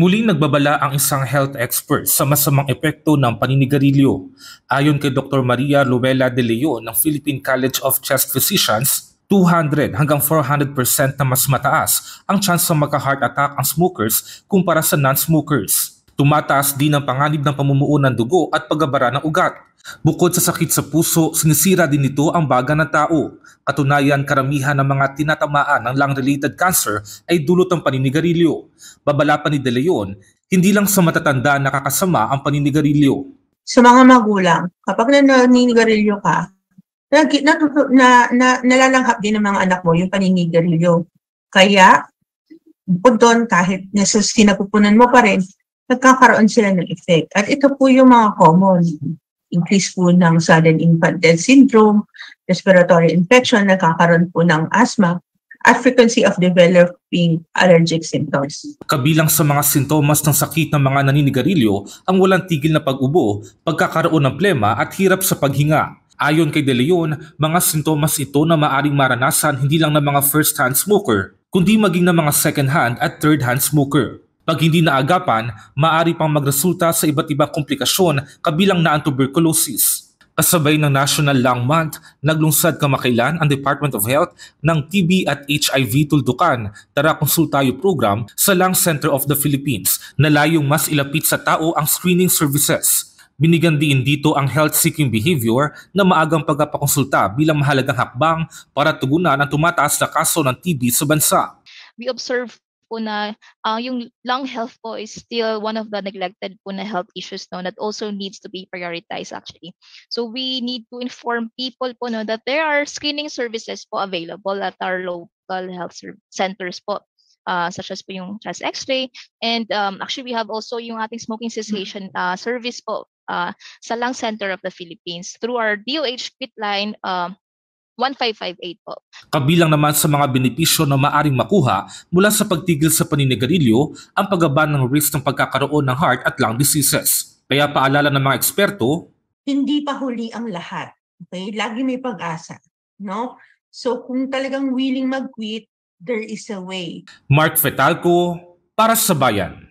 Muling nagbabala ang isang health expert sa masamang epekto ng paninigarilyo. Ayon kay Dr. Maria Luella De Leon ng Philippine College of Chest Physicians, 200 hanggang 400% na mas mataas ang chance na magka-heart attack ang smokers kumpara sa non-smokers. Tumataas din ang panganib ng pamumuo ng dugo at paggabara ng ugat. Bukod sa sakit sa puso, sinisira din nito ang baga ng tao. Katunayan, karamihan ng mga tinatamaan ng lung-related cancer ay dulot ng paninigarilyo. Babala pa ni De Leon, hindi lang sa matatanda nakakasama ang paninigarilyo. Sa mga magulang, kapag naninigarilyo ka, nag, natutu, na, na, nalalanghap din ng mga anak mo yung paninigarilyo. Kaya, bukod doon, kahit nasa sinapupunan mo pa rin, nagkakaroon sila ng effect. At ito po yung mga common. Increase po ng sudden infant death syndrome, respiratory infection, nagkakaroon po ng asthma, at frequency of developing allergic symptoms. Kabilang sa mga sintomas ng sakit ng mga naninigarilyo, ang walang tigil na pag-ubo, pagkakaroon ng plema at hirap sa paghinga. Ayon kay De Leon, mga sintomas ito na maaring maranasan hindi lang ng mga first-hand smoker, kundi maging ng mga second-hand at third-hand smoker. Pag hindi naagapan, maaari pang magresulta sa iba't ibang komplikasyon kabilang na ang tuberculosis. Kasabay ng National Lung Month, naglungsad kamakailan ang Department of Health ng TB at HIV Tuldukan Tara Konsultayo Program sa Lung Center of the Philippines na layong mas ilapit sa tao ang screening services. Binigyan din dito ang health-seeking behavior na maagang pagpapakonsulta bilang mahalagang hakbang para tugunan ang tumataas na kaso ng TB sa bansa. We observe po na uh, yung lung health po is still one of the neglected po na health issues no that also needs to be prioritized actually. So we need to inform people po no that there are screening services po available at our local health centers po. Uh, such as po yung chest x-ray and um, actually we have also yung ating smoking cessation uh, service po uh, sa Lung Center of the Philippines through our DOH quit line uh, um, 1558 po. Kabilang naman sa mga benepisyo na maaring makuha mula sa pagtigil sa paninigarilyo ang paggaba ng risk ng pagkakaroon ng heart at lung diseases. Kaya paalala ng mga eksperto, hindi pa huli ang lahat. Okay? Lagi may pag-asa. No? So kung talagang willing mag-quit, there is a way. Mark Fetalco, para sa bayan.